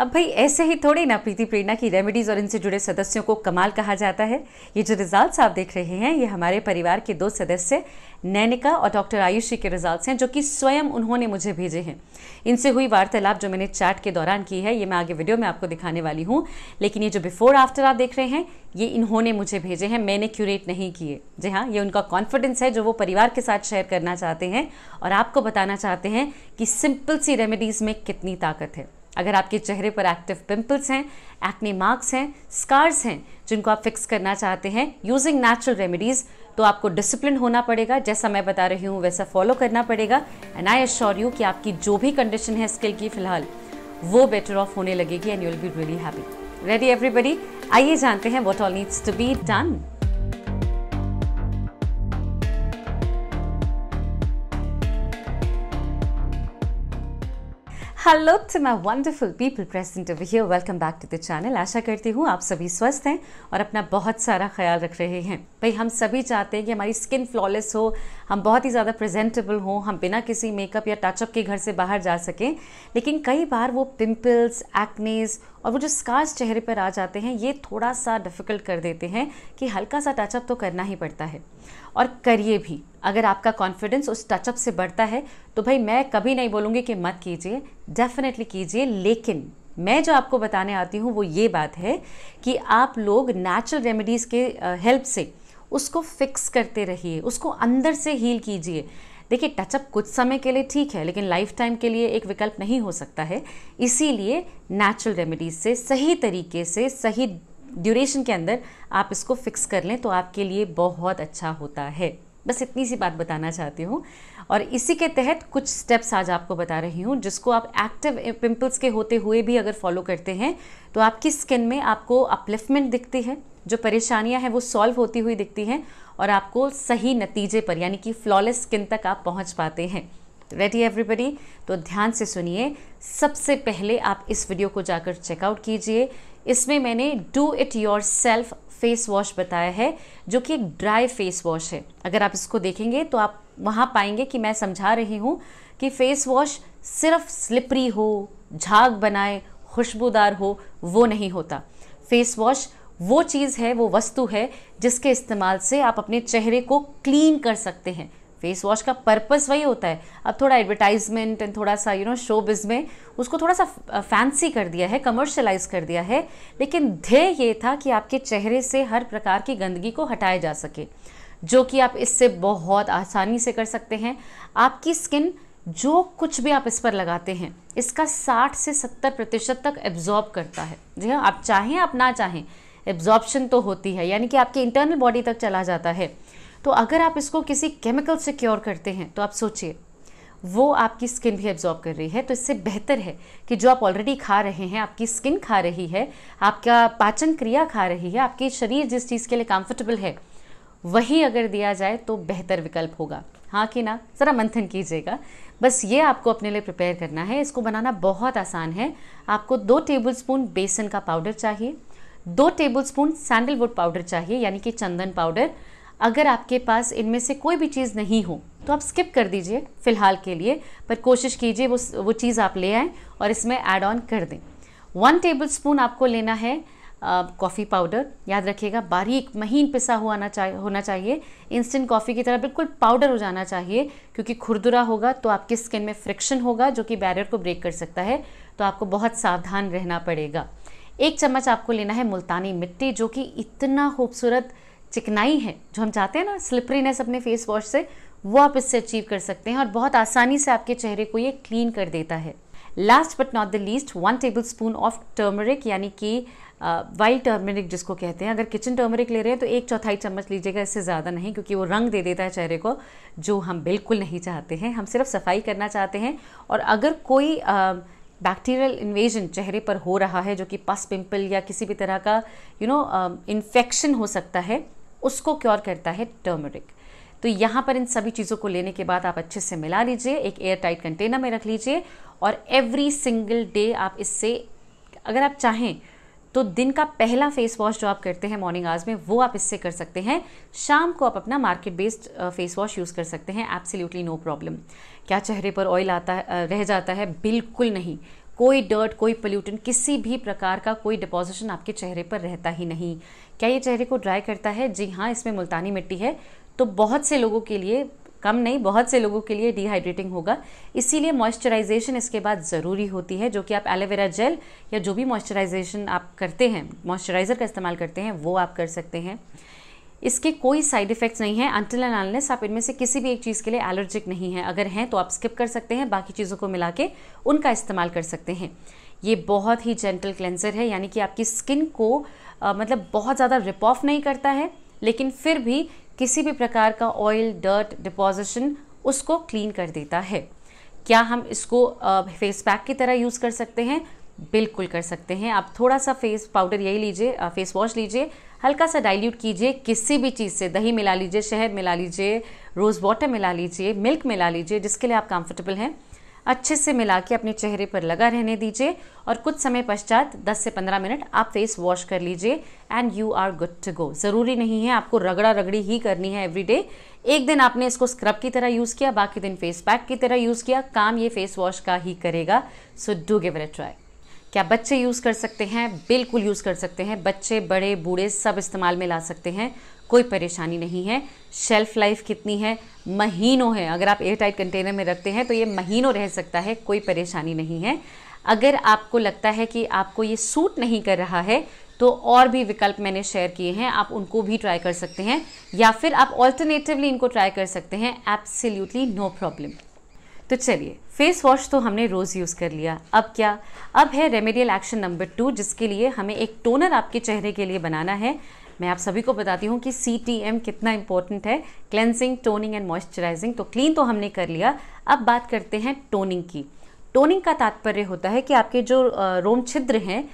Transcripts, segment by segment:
अब भाई ऐसे ही थोड़ी ना प्रीति प्रेरणा की रेमेडीज़ और इनसे जुड़े सदस्यों को कमाल कहा जाता है ये जो रिजल्ट्स आप देख रहे हैं ये हमारे परिवार के दो सदस्य नैनिका और डॉक्टर आयुषी के रिजल्ट्स हैं जो कि स्वयं उन्होंने मुझे भेजे हैं इनसे हुई वार्तालाप जो मैंने चैट के दौरान की है ये मैं आगे वीडियो में आपको दिखाने वाली हूँ लेकिन ये जो बिफोर आफ्टर आप देख रहे हैं ये इन्होंने मुझे भेजे हैं मैंने क्यूरेट नहीं किए जी हाँ ये उनका कॉन्फिडेंस है जो वो परिवार के साथ शेयर करना चाहते हैं और आपको बताना चाहते हैं कि सिंपल सी रेमेडीज़ में कितनी ताकत है अगर आपके चेहरे पर एक्टिव पिंपल्स हैं एक्ने मार्क्स हैं स्कार्स हैं जिनको आप फिक्स करना चाहते हैं यूजिंग नेचुरल रेमेडीज़ तो आपको डिसिप्लिन होना पड़ेगा जैसा मैं बता रही हूँ वैसा फॉलो करना पड़ेगा एंड आई एश्योर यू कि आपकी जो भी कंडीशन है स्किल की फिलहाल वो बेटर ऑफ होने लगेगी and you will be really happy ready everybody आइए जानते हैं what all needs to be done hello to my wonderful people present over here welcome back to the channel आशा करती हूँ आप सभी स्वस्थ हैं और अपना बहुत सारा ख्याल रख रहे हैं भाई हम सभी चाहते हैं कि हमारी स्किन फ्लॉलेस हो हम बहुत ही ज़्यादा प्रेजेंटेबल हों हम बिना किसी मेकअप या टचअप के घर से बाहर जा सकें लेकिन कई बार वो पिम्पल्स एक्नेस और वो जो स्कार्स चेहरे पर आ जाते हैं ये थोड़ा सा डिफ़िकल्ट कर देते हैं कि हल्का सा टचअप तो करना ही पड़ता है और करिए भी अगर आपका कॉन्फिडेंस उस टचअप से बढ़ता है तो भाई मैं कभी नहीं बोलूँगी कि मत कीजिए डेफिनेटली कीजिए लेकिन मैं जो आपको बताने आती हूँ वो ये बात है कि आप लोग नेचुरल रेमेडीज़ के हेल्प से उसको फिक्स करते रहिए उसको अंदर से हील कीजिए देखिए टचअप कुछ समय के लिए ठीक है लेकिन लाइफ टाइम के लिए एक विकल्प नहीं हो सकता है इसीलिए नेचुरल रेमेडीज से सही तरीके से सही ड्यूरेशन के अंदर आप इसको फिक्स कर लें तो आपके लिए बहुत अच्छा होता है बस इतनी सी बात बताना चाहती हूँ और इसी के तहत कुछ स्टेप्स आज आपको बता रही हूँ जिसको आप एक्टिव पिंपल्स के होते हुए भी अगर फॉलो करते हैं तो आपकी स्किन में आपको अपलिफ्टमेंट दिखती है जो परेशानियां हैं वो सॉल्व होती हुई दिखती हैं और आपको सही नतीजे पर यानी कि फ्लॉलेस स्किन तक आप पहुंच पाते हैं रेडी एवरीबडी तो ध्यान से सुनिए सबसे पहले आप इस वीडियो को जाकर चेकआउट कीजिए इसमें मैंने do it yourself face wash बताया है जो कि एक ड्राई फेस वॉश है अगर आप इसको देखेंगे तो आप वहाँ पाएंगे कि मैं समझा रही हूँ कि फेस वॉश सिर्फ स्लिपरी हो झाग बनाए खुशबूदार हो वो नहीं होता फेस वॉश वो चीज़ है वो वस्तु है जिसके इस्तेमाल से आप अपने चेहरे को क्लीन कर सकते हैं फेस वॉश का पर्पस वही होता है अब थोड़ा एडवर्टाइजमेंट एंड थोड़ा सा यू नो बिज में उसको थोड़ा सा फैंसी कर दिया है कमर्शलाइज कर दिया है लेकिन ध्येय ये था कि आपके चेहरे से हर प्रकार की गंदगी को हटाया जा सके जो कि आप इससे बहुत आसानी से कर सकते हैं आपकी स्किन जो कुछ भी आप इस पर लगाते हैं इसका 60 से 70 प्रतिशत तक एब्जॉर्ब करता है जी हाँ आप चाहें आप ना चाहें एब्जॉर्बशन तो होती है यानी कि आपके इंटरनल बॉडी तक चला जाता है तो अगर आप इसको किसी केमिकल से क्योर करते हैं तो आप सोचिए वो आपकी स्किन भी एब्जॉर्ब कर रही है तो इससे बेहतर है कि जो आप ऑलरेडी खा रहे हैं आपकी स्किन खा रही है आपका पाचन क्रिया खा रही है आपके शरीर जिस चीज़ के लिए कंफर्टेबल है वही अगर दिया जाए तो बेहतर विकल्प होगा हाँ कि ना ज़रा मंथन कीजिएगा बस ये आपको अपने लिए प्रिपेयर करना है इसको बनाना बहुत आसान है आपको दो टेबलस्पून बेसन का पाउडर चाहिए दो टेबलस्पून सैंडलवुड पाउडर चाहिए यानी कि चंदन पाउडर अगर आपके पास इनमें से कोई भी चीज़ नहीं हो तो आप स्किप कर दीजिए फ़िलहाल के लिए पर कोशिश कीजिए वो वो चीज़ आप ले आएँ और इसमें ऐड ऑन कर दें वन टेबल स्पून आपको लेना है कॉफ़ी पाउडर याद रखिएगा बारीक महीन पिसा हुआ ना चाहिए होना चाहिए इंस्टेंट कॉफ़ी की तरह बिल्कुल पाउडर हो जाना चाहिए क्योंकि खुरदुरा होगा तो आपकी स्किन में फ्रिक्शन होगा जो कि बैरियर को ब्रेक कर सकता है तो आपको बहुत सावधान रहना पड़ेगा एक चम्मच आपको लेना है मुल्तानी मिट्टी जो कि इतना खूबसूरत चिकनाई है जो हम चाहते हैं ना स्लिपरीनेस अपने फेस वॉश से वो आप इससे अचीव कर सकते हैं और बहुत आसानी से आपके चेहरे को ये क्लीन कर देता है last but not the least one tablespoon of turmeric यानी कि वाइट टर्मरिक जिसको कहते हैं अगर किचन टर्मरिक ले रहे हैं तो एक चौथाई चम्मच लीजिएगा इससे ज़्यादा नहीं क्योंकि वो रंग दे देता है चेहरे को जो हम बिल्कुल नहीं चाहते हैं हम सिर्फ सफाई करना चाहते हैं और अगर कोई uh, बैक्टीरियल इन्वेजन चेहरे पर हो रहा है जो कि पस पिंपल या किसी भी तरह का यू नो इन्फेक्शन हो सकता है उसको क्योर करता है टर्मरिक तो यहाँ पर इन सभी चीज़ों को लेने के बाद आप अच्छे से मिला लीजिए एक एयर टाइट कंटेनर में रख लीजिए और एवरी सिंगल डे आप इससे अगर आप चाहें तो दिन का पहला फेस वॉश जो आप करते हैं मॉर्निंग आवर्स में वो आप इससे कर सकते हैं शाम को आप अपना market based face wash use कर सकते हैं एब्सोल्युटली नो प्रॉब्लम क्या चेहरे पर ऑयल आता है रह जाता है बिल्कुल नहीं कोई डर्ट कोई पोल्यूटन किसी भी प्रकार का कोई डिपॉजिशन आपके चेहरे पर रहता ही नहीं क्या ये चेहरे को ड्राई करता है जी हाँ इसमें मुल्तानी मिट्टी है तो बहुत से लोगों के लिए कम नहीं बहुत से लोगों के लिए डिहाइड्रेटिंग होगा इसीलिए मॉइस्चराइजेशन इसके बाद ज़रूरी होती है जो कि आप एलोवेरा जेल या जो भी मॉइस्चराइजेशन आप करते हैं मॉइस्चराइज़र का इस्तेमाल करते हैं वो आप कर सकते हैं इसके कोई साइड इफ़ेक्ट्स नहीं है अंटिल एंड अनलेस आप इनमें से किसी भी एक चीज़ के लिए एलर्जिक नहीं है अगर हैं तो आप स्किप कर सकते हैं बाकी चीज़ों को मिला के उनका इस्तेमाल कर सकते हैं ये बहुत ही जेंटल क्लेंजर है यानी कि आपकी स्किन को आ, मतलब बहुत ज़्यादा रिप ऑफ नहीं करता है लेकिन फिर भी किसी भी प्रकार का ऑयल डर्ट डिपॉजिशन उसको क्लीन कर देता है क्या हम इसको फेस पैक की तरह यूज़ कर सकते हैं बिल्कुल कर सकते हैं आप थोड़ा सा फेस पाउडर यही लीजिए फेस वॉश लीजिए हल्का सा डाइल्यूट कीजिए किसी भी चीज़ से दही मिला लीजिए शहद मिला लीजिए रोज़ वाटर मिला लीजिए मिल्क मिला लीजिए जिसके लिए आप कंफर्टेबल हैं अच्छे से मिला के अपने चेहरे पर लगा रहने दीजिए और कुछ समय पश्चात 10 से 15 मिनट आप फेस वॉश कर लीजिए and you are good to go ज़रूरी नहीं है आपको रगड़ा रगड़ी ही करनी है एवरी डे एक दिन आपने इसको स्क्रब की तरह यूज़ किया बाकी दिन फेस पैक की तरह यूज़ किया काम ये फेस वॉश का ही करेगा so do give it try क्या बच्चे यूज़ कर सकते हैं बिल्कुल यूज़ कर सकते हैं बच्चे बड़े बूढ़े सब इस्तेमाल में ला सकते हैं कोई परेशानी नहीं है शेल्फ़ लाइफ कितनी है महीनों है अगर आप एयर टाइट कंटेनर में रखते हैं तो ये महीनों रह सकता है कोई परेशानी नहीं है अगर आपको लगता है कि आपको ये सूट नहीं कर रहा है तो और भी विकल्प मैंने शेयर किए हैं आप उनको भी ट्राई कर सकते हैं या फिर आप ऑल्टरनेटिवली इनको ट्राई कर सकते हैं एब्सोल्युटली नो प्रॉब्लम तो चलिए फेस वॉश तो हमने रोज़ यूज़ कर लिया अब क्या अब है रेमेडियल एक्शन नंबर टू जिसके लिए हमें एक टोनर आपके चेहरे के लिए बनाना है मैं आप सभी को बताती हूँ कि सी टी एम कितना इंपॉर्टेंट है क्लेंसिंग टोनिंग एंड मॉइस्चराइजिंग तो क्लीन तो हमने कर लिया अब बात करते हैं टोनिंग की टोनिंग का तात्पर्य होता है कि आपके जो रोम छिद्र हैं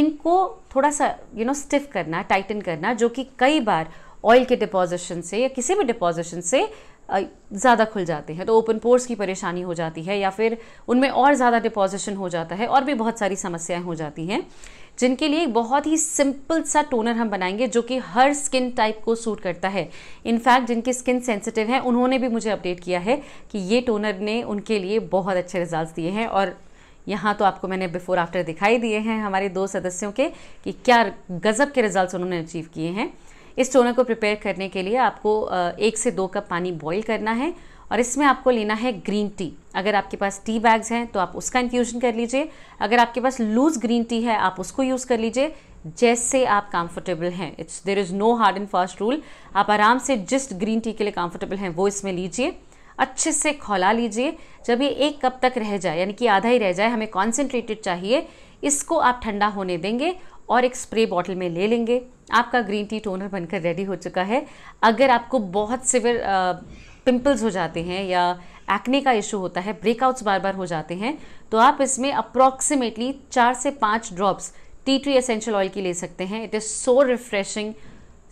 इनको थोड़ा सा यू नो स्टिफ करना टाइटन करना जो कि कई बार ऑयल के डिपोजिशन से या किसी भी डिपोजिशन से ज़्यादा खुल जाते हैं तो ओपन पोर्स की परेशानी हो जाती है या फिर उनमें और ज़्यादा डिपोजिशन हो जाता है और भी बहुत सारी समस्याएं हो जाती हैं जिनके लिए एक बहुत ही सिंपल सा टोनर हम बनाएंगे जो कि हर स्किन टाइप को सूट करता है इनफैक्ट जिनकी स्किन सेंसिटिव है उन्होंने भी मुझे अपडेट किया है कि ये टोनर ने उनके लिए बहुत अच्छे रिजल्ट दिए हैं और यहाँ तो आपको मैंने बिफोर आफ्टर दिखाई दिए हैं हमारे दो सदस्यों के कि क्या गज़ब के रिजल्ट्स उन्होंने अचीव किए हैं इस टोनर को प्रिपेयर करने के लिए आपको एक से दो कप पानी बॉईल करना है और इसमें आपको लेना है ग्रीन टी अगर आपके पास टी बैग्स हैं तो आप उसका इन्फ्यूजन कर लीजिए अगर आपके पास लूज़ ग्रीन टी है आप उसको यूज़ कर लीजिए जैसे आप कंफर्टेबल हैं it's there is no hard and fast rule आप आराम से जिस ग्रीन टी के लिए कंफर्टेबल हैं वो इसमें लीजिए अच्छे से खौला लीजिए जब ये एक कप तक रह जाए यानी कि आधा ही रह जाए हमें कॉन्सेंट्रेटेड चाहिए इसको आप ठंडा होने देंगे और एक स्प्रे बॉटल में ले लेंगे आपका ग्रीन टी टोनर बनकर रेडी हो चुका है अगर आपको बहुत सिविर पिंपल्स हो जाते हैं या एक्ने का इशू होता है ब्रेकआउट्स बार बार हो जाते हैं तो आप इसमें अप्रॉक्सीमेटली चार से पाँच drops tea tree essential oil की ले सकते हैं it is so refreshing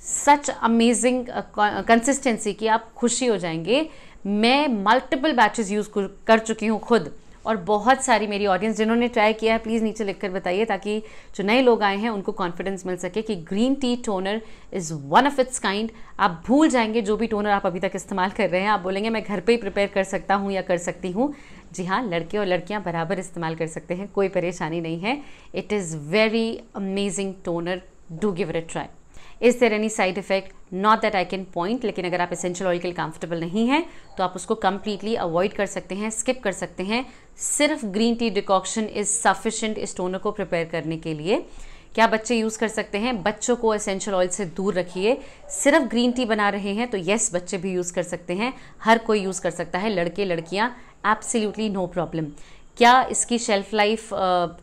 such amazing consistency कि आप खुशी हो जाएंगे मैं मल्टीपल बैचेस यूज़ कर चुकी हूँ खुद और बहुत सारी मेरी ऑडियंस जिन्होंने ट्राई किया है प्लीज़ नीचे लिख कर बताइए ताकि जो नए लोग आए हैं उनको कॉन्फिडेंस मिल सके कि green tea toner is one of its kind आप भूल जाएंगे जो भी टोनर आप अभी तक इस्तेमाल कर रहे हैं आप बोलेंगे मैं घर पर ही प्रिपेयर कर सकता हूँ या कर सकती हूँ जी हाँ लड़के और लड़कियाँ बराबर इस्तेमाल कर सकते हैं कोई परेशानी नहीं है it is very amazing toner do give it try is there any side effect not that I can point लेकिन अगर आप एसेंशियल ऑयल के लिए कंफर्टेबल नहीं हैं तो आप उसको कंप्लीटली अवॉइड कर सकते हैं स्किप कर सकते हैं सिर्फ green tea decoction is sufficient इस टोनर को प्रिपेयर करने के लिए क्या बच्चे यूज़ कर सकते हैं बच्चों को एसेंशियल ऑयल से दूर रखिए सिर्फ ग्रीन टी बना रहे हैं तो येस बच्चे भी यूज़ कर सकते हैं हर कोई यूज़ कर सकता है लड़के लड़कियाँ एब्सोल्युटली नो प्रॉब्लम क्या इसकी शेल्फ लाइफ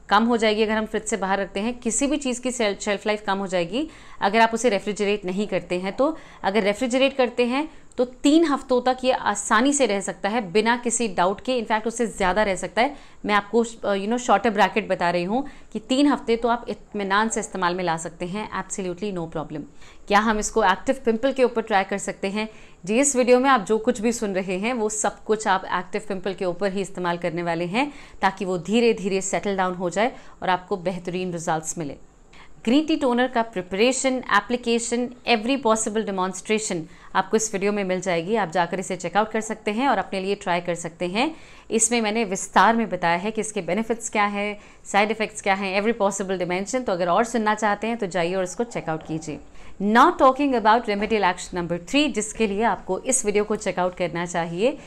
कम हो जाएगी अगर हम फ्रिज से बाहर रखते हैं किसी भी चीज़ की शेल्फ लाइफ कम हो जाएगी अगर आप उसे रेफ्रिजरेट नहीं करते हैं तो अगर रेफ्रिजरेट करते हैं तो तीन हफ्तों तक ये आसानी से रह सकता है बिना किसी डाउट के इनफैक्ट उससे ज़्यादा रह सकता है मैं आपको यू नो शॉर्टर ब्रैकेट बता रही हूँ कि तीन हफ्ते तो आप इतमान से इस्तेमाल में ला सकते हैं एब्सोल्युटली नो प्रॉब्लम क्या हम इसको एक्टिव पिंपल के ऊपर ट्राई कर सकते हैं जी इस वीडियो में आप जो कुछ भी सुन रहे हैं वो सब कुछ आप एक्टिव पिंपल के ऊपर ही इस्तेमाल करने वाले हैं ताकि वो धीरे धीरे सेटल डाउन हो जाए और आपको बेहतरीन रिजल्ट मिले ग्रीन टी टोनर का preparation application every possible demonstration आपको इस वीडियो में मिल जाएगी आप जाकर इसे चेकआउट कर सकते हैं और अपने लिए ट्राई कर सकते हैं इसमें मैंने विस्तार में बताया है कि इसके बेनिफिट्स क्या हैं साइड इफ़ेक्ट्स क्या हैं एवरी पॉसिबल डिमेंशन तो अगर और सुनना चाहते हैं तो जाइए और इसको चेकआउट कीजिए not talking about remedial action number three जिसके लिए आपको इस वीडियो को चेकआउट करना चाहिए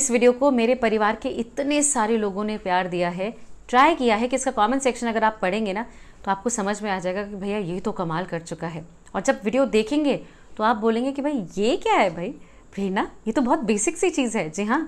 इस वीडियो को मेरे परिवार के इतने सारे लोगों ने प्यार दिया है ट्राई किया है कि इसका कमेंट सेक्शन अगर आप पढ़ेंगे ना तो आपको समझ में आ जाएगा कि भैया ये तो कमाल कर चुका है और जब वीडियो देखेंगे तो आप बोलेंगे कि भाई ये क्या है भाई प्रेरणा ये तो बहुत बेसिक सी चीज़ है जी हाँ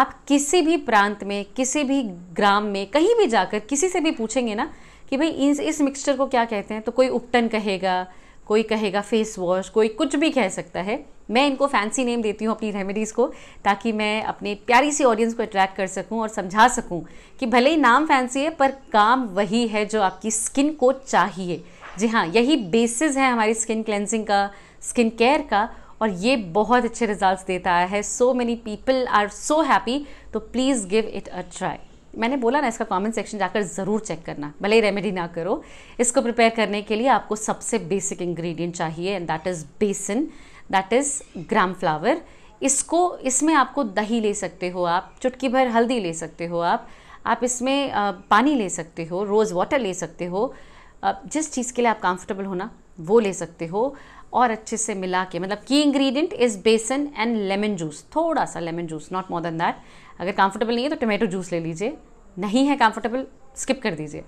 आप किसी भी प्रांत में किसी भी ग्राम में कहीं भी जाकर किसी से भी पूछेंगे ना कि भाई इस इस मिक्सचर को क्या कहते हैं तो कोई उपटन कहेगा कोई कहेगा फेस वॉश कोई कुछ भी कह सकता है मैं इनको फैंसी नेम देती हूँ अपनी रेमेडीज़ को ताकि मैं अपने प्यारी सी ऑडियंस को अट्रैक्ट कर सकूँ और समझा सकूँ कि भले ही नाम फैंसी है पर काम वही है जो आपकी स्किन को चाहिए जी हाँ यही बेसिस है हमारी स्किन क्लेंजिंग का स्किन केयर का और ये बहुत अच्छे रिजल्ट्स देता है so many people are so happy तो please give it a try मैंने बोला ना इसका कमेंट सेक्शन जाकर ज़रूर चेक करना भले ही रेमेडी ना करो इसको प्रिपेयर करने के लिए आपको सबसे बेसिक इंग्रेडिएंट चाहिए and that is besan that is gram flour इसको इसमें आपको दही ले सकते हो आप चुटकी भर हल्दी ले सकते हो आप आप इसमें पानी ले सकते हो रोज़ वाटर ले सकते हो जिस चीज़ के लिए आप कंफर्टेबल होना वो ले सकते हो और अच्छे से मिला के मतलब की ingredient is besan and lemon juice थोड़ा सा lemon juice not more than that अगर कंफर्टेबल नहीं है तो टोमेटो जूस ले लीजिए नहीं है कंफर्टेबल स्किप कर दीजिए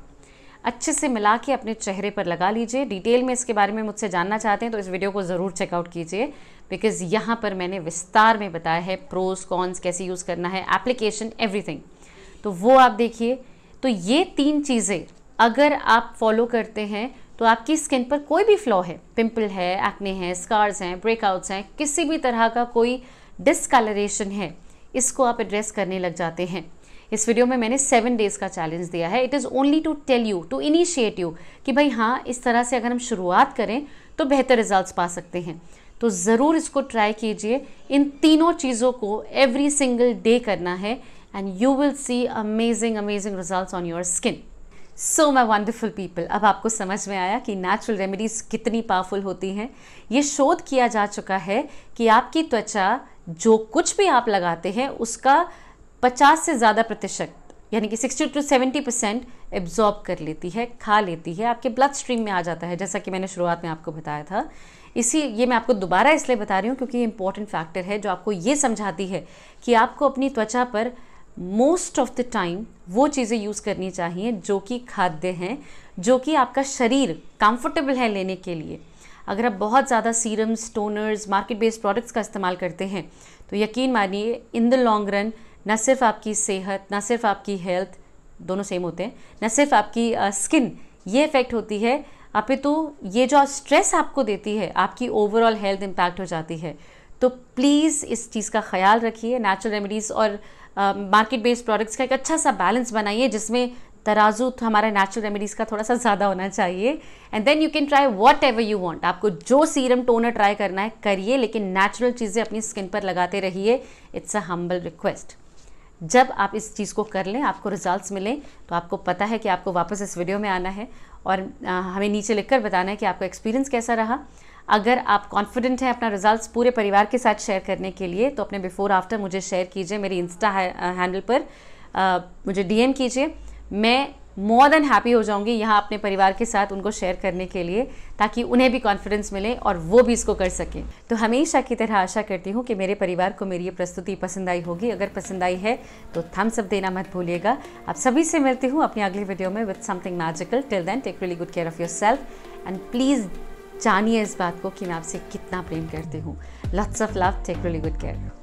अच्छे से मिला के अपने चेहरे पर लगा लीजिए डिटेल में इसके बारे में मुझसे जानना चाहते हैं तो इस वीडियो को ज़रूर चेकआउट कीजिए बिकॉज़ यहाँ पर मैंने विस्तार में बताया है प्रोज कॉन्स कैसे यूज़ करना है एप्लीकेशन एवरीथिंग तो वो आप देखिए तो ये तीन चीज़ें अगर आप फॉलो करते हैं तो आपकी स्किन पर कोई भी फ्लॉ है पिंपल है एक्ने हैं स्कार्स हैं ब्रेकआउट्स हैं किसी भी तरह का कोई डिसकलरेशन है इसको आप एड्रेस करने लग जाते हैं इस वीडियो में मैंने सेवन डेज़ का चैलेंज दिया है it is only to tell you to initiate you कि भाई हाँ इस तरह से अगर हम शुरुआत करें तो बेहतर रिजल्ट्स पा सकते हैं तो ज़रूर इसको ट्राई कीजिए इन तीनों चीज़ों को एवरी सिंगल डे करना है and you will see amazing amazing result on your skin so my wonderful people अब आपको समझ में आया कि नेचुरल रेमेडीज़ कितनी पावरफुल होती हैं ये शोध किया जा चुका है कि आपकी त्वचा जो कुछ भी आप लगाते हैं उसका 50 से ज़्यादा प्रतिशत यानी कि 60 टू 70 परसेंट एब्जॉर्ब कर लेती है खा लेती है आपके ब्लड स्ट्रीम में आ जाता है जैसा कि मैंने शुरुआत में आपको बताया था इसी ये मैं आपको दोबारा इसलिए बता रही हूँ क्योंकि ये इंपॉर्टेंट फैक्टर है जो आपको ये समझाती है कि आपको अपनी त्वचा पर मोस्ट ऑफ द टाइम वो चीज़ें यूज़ करनी चाहिए जो कि खाद्य हैं जो कि आपका शरीर कंफर्टेबल है लेने के लिए अगर आप बहुत ज़्यादा serums toners market based products का इस्तेमाल करते हैं तो यकीन मानिए इन द लॉन्ग रन न सिर्फ आपकी सेहत न सिर्फ आपकी हेल्थ दोनों सेम होते हैं न सिर्फ आपकी स्किन ये इफ़ेक्ट होती है आप तो ये जो स्ट्रेस आपको देती है आपकी ओवरऑल हेल्थ इम्पैक्ट हो जाती है तो प्लीज़ इस चीज़ का ख्याल रखिए नेचुरल रेमेडीज़ और मार्केट बेस्ड प्रोडक्ट्स का एक अच्छा सा बैलेंस बनाइए जिसमें तराजू तो हमारा नेचुरल रेमेडीज़ का थोड़ा सा ज़्यादा होना चाहिए and then you can try whatever you want आपको जो सीरम टोनर ट्राई करना है करिए लेकिन नेचुरल चीज़ें अपनी स्किन पर लगाते रहिए इट्स अ हम्बल रिक्वेस्ट जब आप इस चीज़ को कर लें आपको रिजल्ट्स मिलें तो आपको पता है कि आपको वापस इस वीडियो में आना है और आ, हमें नीचे लिखकर बताना है कि आपका एक्सपीरियंस कैसा रहा अगर आप कॉन्फिडेंट हैं अपना रिजल्ट्स पूरे परिवार के साथ शेयर करने के लिए तो अपने बिफोर आफ्टर मुझे शेयर कीजिए मेरी इंस्टा हैंडल पर आ, मुझे डीएम कीजिए मैं मोर देन हैप्पी हो जाऊंगी यहाँ अपने परिवार के साथ उनको शेयर करने के लिए ताकि उन्हें भी कॉन्फिडेंस मिले और वो भी इसको कर सकें तो हमेशा की तरह आशा करती हूँ कि मेरे परिवार को मेरी ये प्रस्तुति पसंद आई होगी अगर पसंद आई है तो थम्स अप देना मत भूलिएगा आप सभी से मिलती हूँ अपनी अगली वीडियो में with something magical till then take really good care of yourself and please जानिए इस बात को कि मैं आपसे कितना प्रेम करती हूँ lots of love take really good care